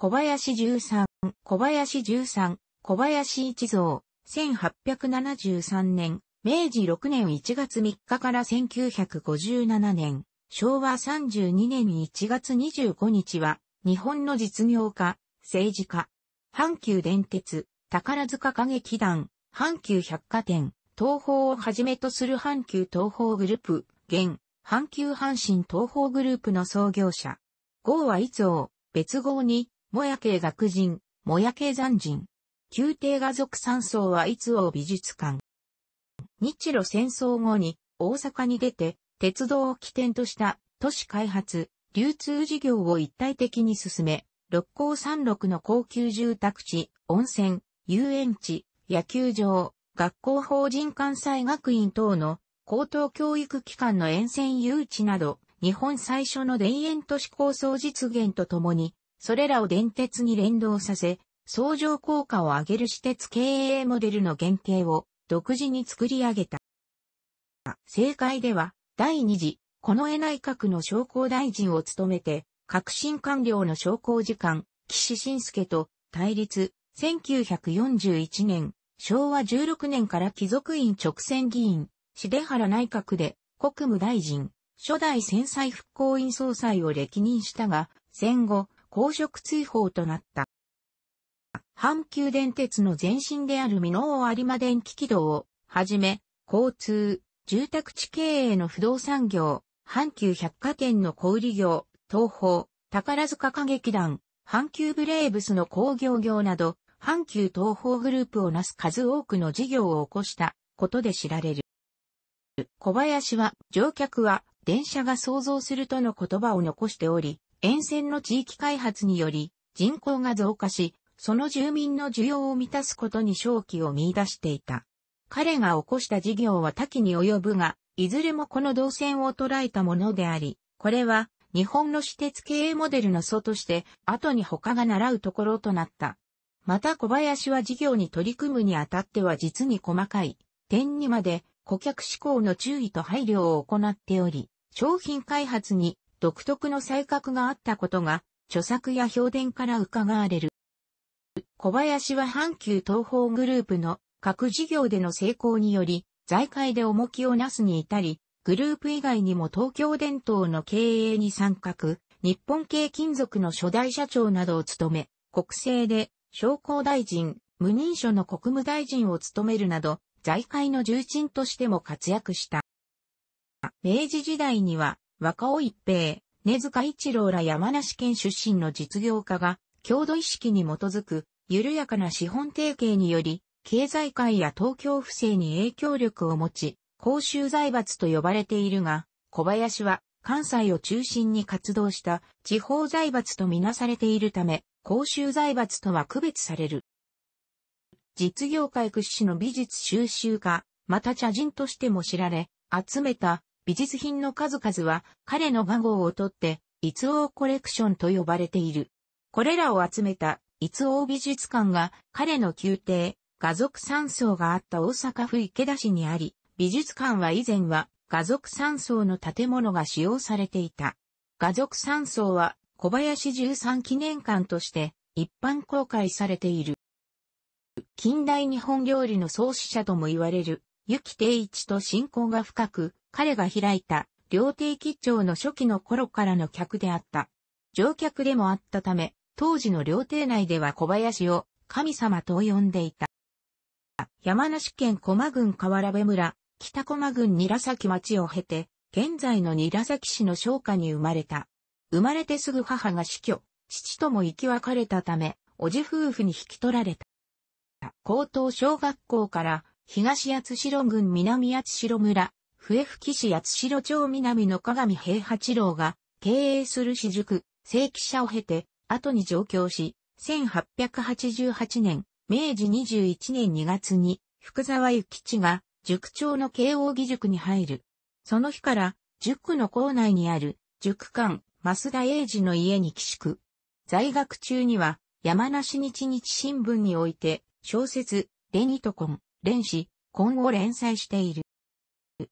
小林十三、小林十三、小林一蔵、1873年、明治6年1月3日から1957年、昭和32年1月25日は、日本の実業家、政治家、阪急電鉄、宝塚歌劇団、阪急百貨店、東宝をはじめとする阪急東宝グループ、現、阪急阪神東宝グループの創業者。号はつを、別号に、もや系学人、もや系残人。宮廷画族三層はいつ王美術館。日露戦争後に大阪に出て鉄道を起点とした都市開発、流通事業を一体的に進め、六甲山六の高級住宅地、温泉、遊園地、野球場、学校法人関西学院等の高等教育機関の沿線誘致など、日本最初の田園都市構想実現とともに、それらを電鉄に連動させ、相乗効果を上げる私鉄経営モデルの原型を独自に作り上げた。政界では、第二次、近衛内閣の商工大臣を務めて、革新官僚の商工次官、岸信介と対立、1941年、昭和16年から貴族院直選議員、重原内閣で国務大臣、初代戦災復興院総裁を歴任したが、戦後、公職追放となった。阪急電鉄の前身である美濃有馬電気軌道をはじめ、交通、住宅地経営の不動産業、阪急百貨店の小売業、東宝、宝塚歌劇団、阪急ブレーブスの工業業など、阪急東宝グループをなす数多くの事業を起こしたことで知られる。小林は、乗客は電車が想像するとの言葉を残しており、沿線の地域開発により人口が増加し、その住民の需要を満たすことに正気を見出していた。彼が起こした事業は多岐に及ぶが、いずれもこの動線を捉えたものであり、これは日本の私鉄経営モデルの祖として後に他が習うところとなった。また小林は事業に取り組むにあたっては実に細かい点にまで顧客志向の注意と配慮を行っており、商品開発に独特の才覚があったことが、著作や評伝から伺われる。小林は阪急東方グループの各事業での成功により、財界で重きをなすに至り、グループ以外にも東京伝統の経営に参画、日本系金属の初代社長などを務め、国政で商工大臣、無認書の国務大臣を務めるなど、財界の重鎮としても活躍した。明治時代には若尾一平、根塚一郎ら山梨県出身の実業家が、郷土意識に基づく、緩やかな資本提携により、経済界や東京不正に影響力を持ち、公衆財閥と呼ばれているが、小林は関西を中心に活動した地方財閥とみなされているため、公衆財閥とは区別される。実業界屈指の美術収集家、また茶人としても知られ、集めた美術品の数々は彼の画号をとって、逸王コレクションと呼ばれている。これらを集めた逸王美術館が彼の宮廷、画族山荘があった大阪府池田市にあり、美術館は以前は画族山荘の建物が使用されていた。画族山荘は小林十三記念館として一般公開されている。近代日本料理の創始者とも言われる、雪定一と親交が深く、彼が開いた料亭吉兆の初期の頃からの客であった。乗客でもあったため、当時の料亭内では小林を神様と呼んでいた。山梨県駒郡河原部村、北駒郡韮崎町を経て、現在の韮崎市の商家に生まれた。生まれてすぐ母が死去、父とも生き別れたため、おじ夫婦に引き取られた。高等小学校から東八代郡南八代村笛吹市八代町南の鏡平八郎が経営する私塾、正規者を経て、後に上京し、1888年、明治21年2月に、福沢諭吉が、塾長の慶応義塾に入る。その日から、塾の校内にある、塾館、増田英二の家に寄宿。在学中には、山梨日日新聞において、小説、レニトコン、連詞、今後連載している。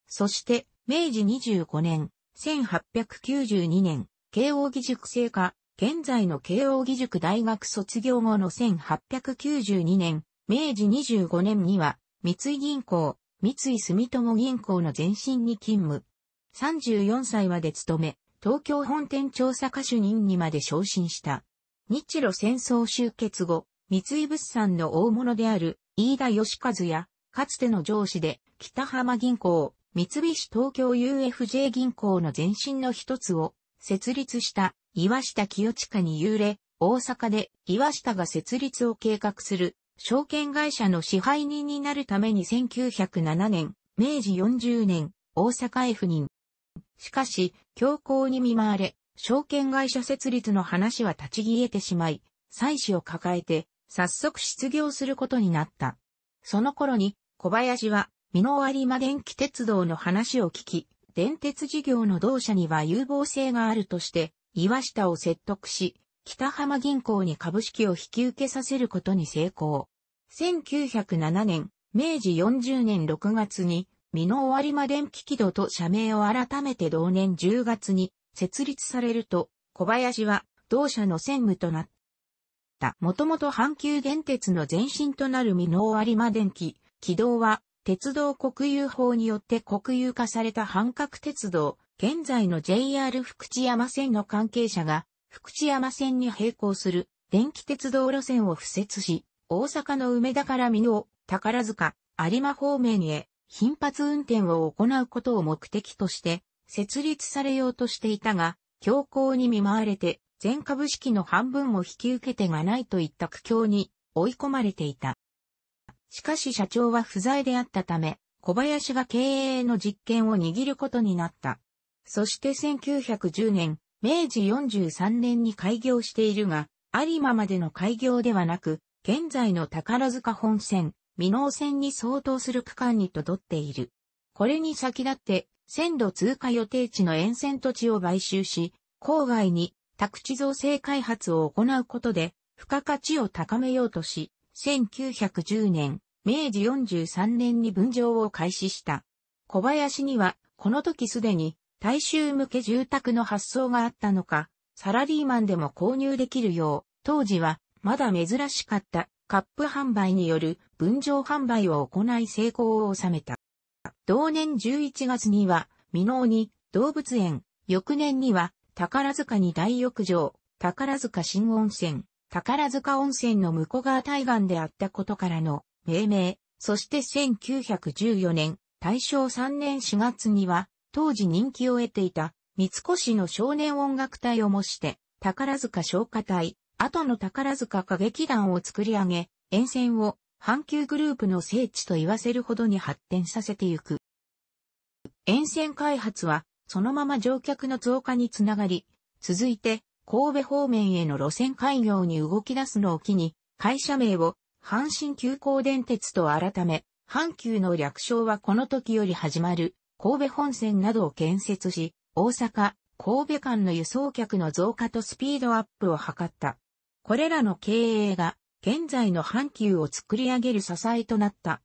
そして、明治25年、1892年、慶応義塾生科、現在の慶応義塾大学卒業後の1892年、明治25年には、三井銀行、三井住友銀行の前身に勤務。34歳まで勤め、東京本店調査課主任にまで昇進した。日露戦争終結後、三井物産の大物である飯田義和や、かつての上司で北浜銀行、三菱東京 UFJ 銀行の前身の一つを設立した岩下清近に幽霊、大阪で岩下が設立を計画する証券会社の支配人になるために1907年、明治40年、大阪へ赴任。しかし、強行に見舞われ、証券会社設立の話は立ち消えてしまい、妻子を抱えて、早速失業することになった。その頃に、小林は美濃有馬電気鉄道の話を聞き、電鉄事業の同社には有望性があるとして、岩下を説得し、北浜銀行に株式を引き受けさせることに成功。1907年、明治40年6月に、美濃有馬電気軌道と社名を改めて同年10月に設立されると、小林は同社の専務となった。もともと阪急電鉄の前身となる美濃有馬電気、軌道は鉄道国有法によって国有化された半角鉄道、現在の JR 福知山線の関係者が、福知山線に並行する電気鉄道路線を敷設し、大阪の梅田から美濃、宝塚、有馬方面へ頻発運転を行うことを目的として設立されようとしていたが、強行に見舞われて全株式の半分を引き受けてがないといった苦境に追い込まれていた。しかし社長は不在であったため、小林が経営の実権を握ることになった。そして1910年、明治43年に開業しているが、有馬までの開業ではなく、現在の宝塚本線、美濃線に相当する区間にとどっている。これに先立って、線路通過予定地の沿線土地を買収し、郊外に宅地造成開発を行うことで、付加価値を高めようとし、1910年、明治43年に分譲を開始した。小林には、この時すでに、大衆向け住宅の発想があったのか、サラリーマンでも購入できるよう、当時は、まだ珍しかった、カップ販売による分譲販売を行い成功を収めた。同年11月には、未納に動物園、翌年には、宝塚に大浴場、宝塚新温泉、宝塚温泉の向こう側対岸であったことからの命名、そして1914年、大正3年4月には、当時人気を得ていた、三越の少年音楽隊を模して、宝塚昇華隊、後の宝塚歌劇団を作り上げ、沿線を阪急グループの聖地と言わせるほどに発展させてゆく。沿線開発は、そのまま乗客の増加につながり、続いて、神戸方面への路線開業に動き出すのを機に、会社名を阪神急行電鉄と改め、阪急の略称はこの時より始まる神戸本線などを建設し、大阪、神戸間の輸送客の増加とスピードアップを図った。これらの経営が現在の阪急を作り上げる支えとなった。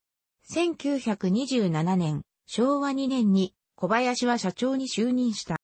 1927年、昭和2年に小林は社長に就任した。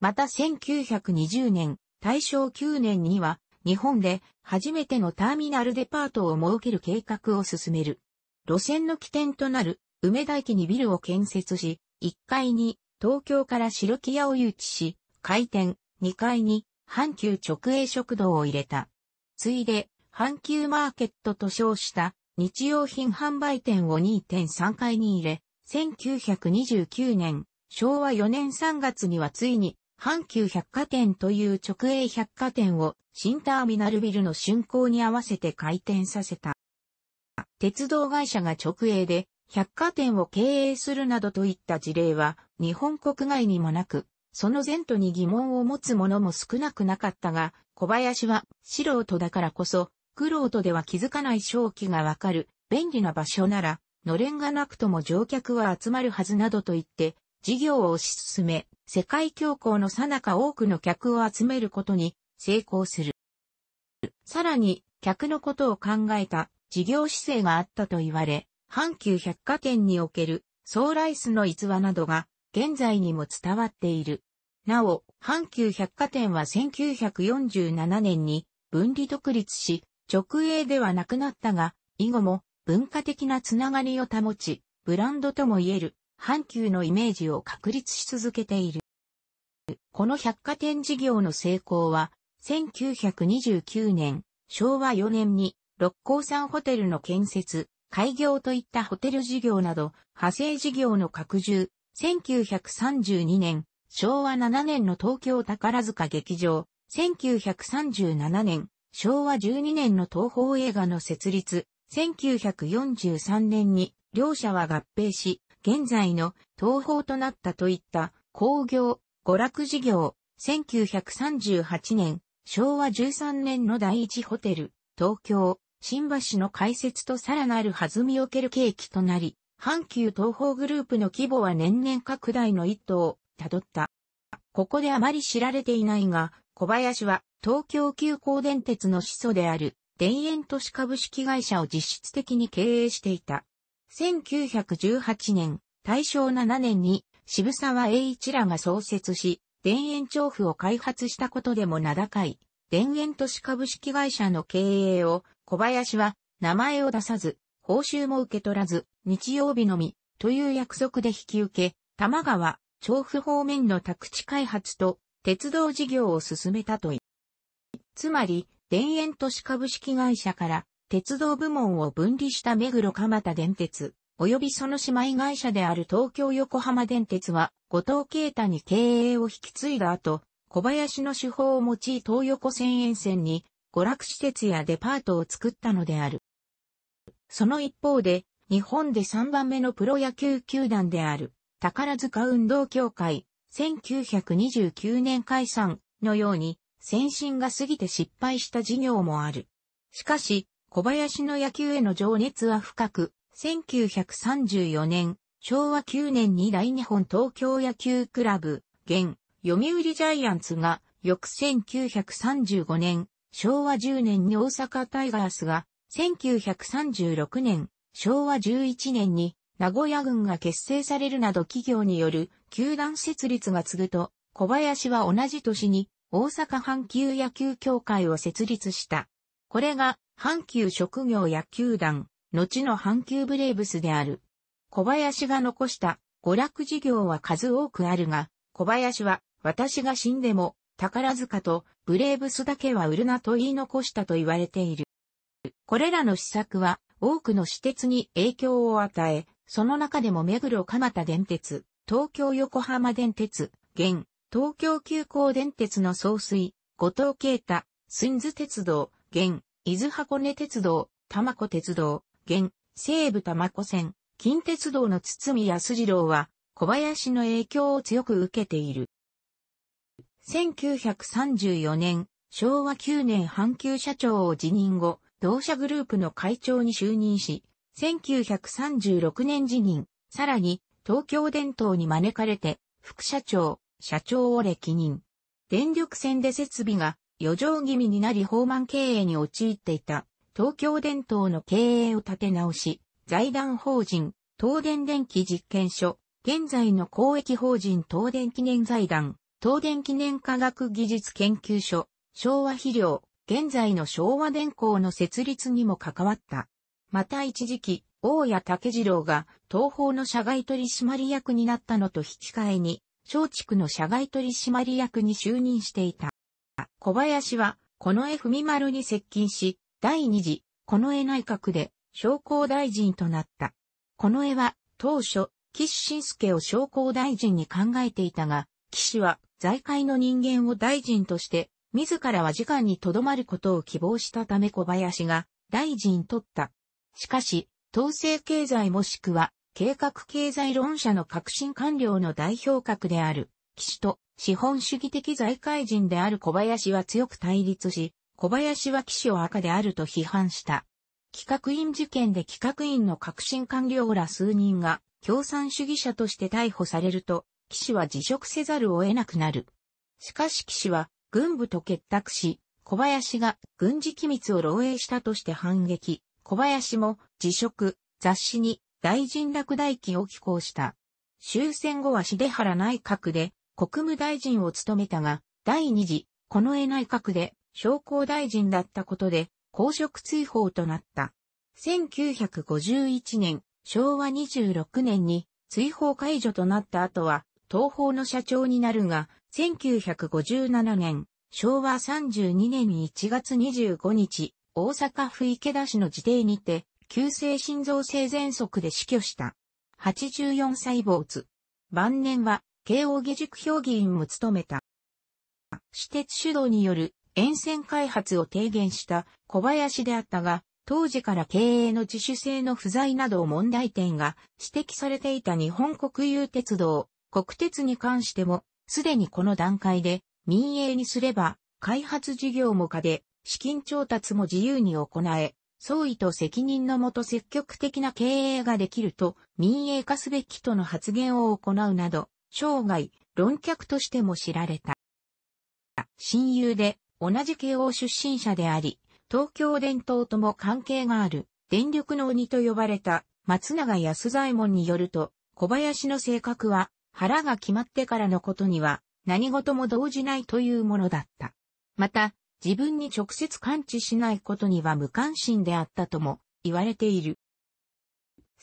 また1920年、大正9年には、日本で初めてのターミナルデパートを設ける計画を進める。路線の起点となる梅田駅にビルを建設し、1階に東京から白木屋を誘致し、開店、2階に阪急直営食堂を入れた。ついで、阪急マーケットと称した日用品販売店を2.3階に入れ、1929年、昭和4年3月にはついに、阪急百貨店という直営百貨店を新ターミナルビルの竣工に合わせて開店させた。鉄道会社が直営で百貨店を経営するなどといった事例は日本国外にもなく、その前途に疑問を持つ者も少なくなかったが、小林は素人だからこそ、苦労とでは気づかない正気がわかる便利な場所なら、のれんがなくとも乗客は集まるはずなどと言って、事業を推し進め、世界恐慌の最中多くの客を集めることに成功する。さらに、客のことを考えた事業姿勢があったと言われ、阪急百貨店におけるソーライスの逸話などが現在にも伝わっている。なお、阪急百貨店は1947年に分離独立し、直営ではなくなったが、以後も文化的なつながりを保ち、ブランドとも言える阪急のイメージを確立し続けている。この百貨店事業の成功は、1929年、昭和4年に、六甲山ホテルの建設、開業といったホテル事業など、派生事業の拡充、1932年、昭和7年の東京宝塚劇場、1937年、昭和12年の東宝映画の設立、1943年に両社は合併し、現在の東方となったといった工業、娯楽事業、1938年、昭和13年の第一ホテル、東京、新橋の開設とさらなる弾みを受ける契機となり、阪急東方グループの規模は年々拡大の一途をたどった。ここであまり知られていないが、小林は東京急行電鉄の始祖である田園都市株式会社を実質的に経営していた。1918年、大正7年に渋沢栄一らが創設し、田園調布を開発したことでも名高い、田園都市株式会社の経営を、小林は名前を出さず、報酬も受け取らず、日曜日のみ、という約束で引き受け、多摩川、調布方面の宅地開発と、鉄道事業を進めたとい。つまり、田園都市株式会社から、鉄道部門を分離した目黒蒲田電鉄、及びその姉妹会社である東京横浜電鉄は、後藤慶太に経営を引き継いだ後、小林の手法を用い東横線沿線に、娯楽施設やデパートを作ったのである。その一方で、日本で3番目のプロ野球球団である、宝塚運動協会、1929年解散のように、先進が過ぎて失敗した事業もある。しかし、小林の野球への情熱は深く、1934年、昭和9年に大日本東京野球クラブ、現、読売ジャイアンツが、翌1935年、昭和10年に大阪タイガースが、1936年、昭和11年に、名古屋軍が結成されるなど企業による球団設立が継ぐと、小林は同じ年に大阪阪急野球協会を設立した。これが、阪急職業野球団、後の阪急ブレーブスである。小林が残した娯楽事業は数多くあるが、小林は私が死んでも宝塚とブレーブスだけは売るなと言い残したと言われている。これらの施策は多くの私鉄に影響を与え、その中でも目黒蒲田電鉄、東京横浜電鉄、現、東京急行電鉄の総帥、後藤慶太、ン津鉄道、現、伊豆箱根鉄道、玉子鉄道、現、西武玉子線、近鉄道の堤康次郎は、小林の影響を強く受けている。1934年、昭和9年阪急社長を辞任後、同社グループの会長に就任し、1936年辞任、さらに東京電灯に招かれて、副社長、社長を歴任。電力線で設備が余剰気味になり放満経営に陥っていた、東京電灯の経営を立て直し、財団法人、東電電気実験所、現在の公益法人東電記念財団、東電記念科学技術研究所、昭和肥料、現在の昭和電工の設立にも関わった。また一時期、大谷武次郎が東方の社外取締役になったのと引き換えに、松竹の社外取締役に就任していた。小林は、近衛文丸に接近し、第二次、近衛内閣で、商工大臣となった。近衛は、当初、岸信介を商工大臣に考えていたが、岸は、財界の人間を大臣として、自らは時間に留まることを希望したため小林が、大臣取った。しかし、統制経済もしくは、計画経済論者の革新官僚の代表格である、岸と資本主義的財界人である小林は強く対立し、小林は騎士を赤であると批判した。企画員事件で企画員の革新官僚ら数人が共産主義者として逮捕されると、騎士は辞職せざるを得なくなる。しかし騎士は軍部と結託し、小林が軍事機密を漏洩したとして反撃、小林も辞職、雑誌に大臣落第期を寄稿した。終戦後は秀原内閣で国務大臣を務めたが、第二次、この絵内閣で、商工大臣だったことで、公職追放となった。1951年、昭和26年に追放解除となった後は、東方の社長になるが、1957年、昭和32年1月25日、大阪府池田市の自邸にて、急性心臓性喘息で死去した。84歳没。晩年は、慶応義塾評議員も務めた。私鉄主導による沿線開発を提言した小林であったが、当時から経営の自主性の不在など問題点が指摘されていた日本国有鉄道、国鉄に関しても、すでにこの段階で民営にすれば、開発事業も課で、資金調達も自由に行え、総意と責任のもと積極的な経営ができると民営化すべきとの発言を行うなど、生涯、論客としても知られた。親友で、同じ慶応出身者であり、東京伝統とも関係がある、電力の鬼と呼ばれた、松永安左衛門によると、小林の性格は、腹が決まってからのことには、何事も動じないというものだった。また、自分に直接感知しないことには無関心であったとも言われている。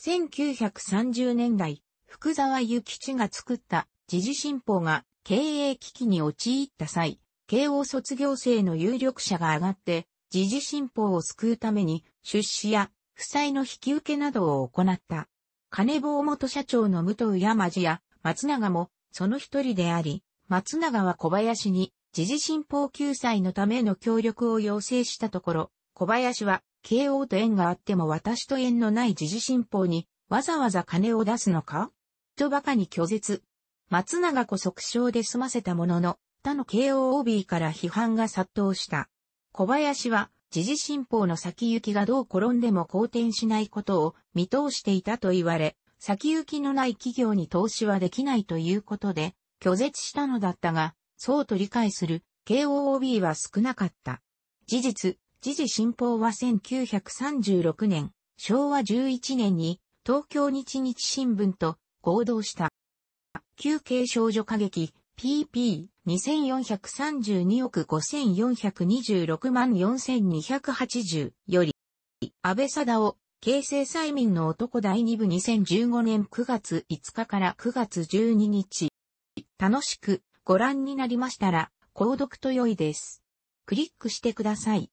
1930年代、福沢諭吉が作った時事新報が経営危機に陥った際、慶応卒業生の有力者が上がって、時事新報を救うために出資や負債の引き受けなどを行った。金棒元社長の武藤山路や松永もその一人であり、松永は小林に時事新報救済のための協力を要請したところ、小林は慶応と縁があっても私と縁のない時事新報にわざわざ金を出すのかと馬鹿に拒絶。松永子即勝で済ませたものの、他の KOOB から批判が殺到した。小林は、時事新報の先行きがどう転んでも好転しないことを見通していたと言われ、先行きのない企業に投資はできないということで、拒絶したのだったが、そうと理解する KOOB は少なかった。事実、時事新報は1936年、昭和11年に東京日日新聞と行動した。休憩少女歌劇 PP2432 億5426万4280より、安倍貞夫、京成催眠の男第2部2015年9月5日から9月12日。楽しくご覧になりましたら、購読と良いです。クリックしてください。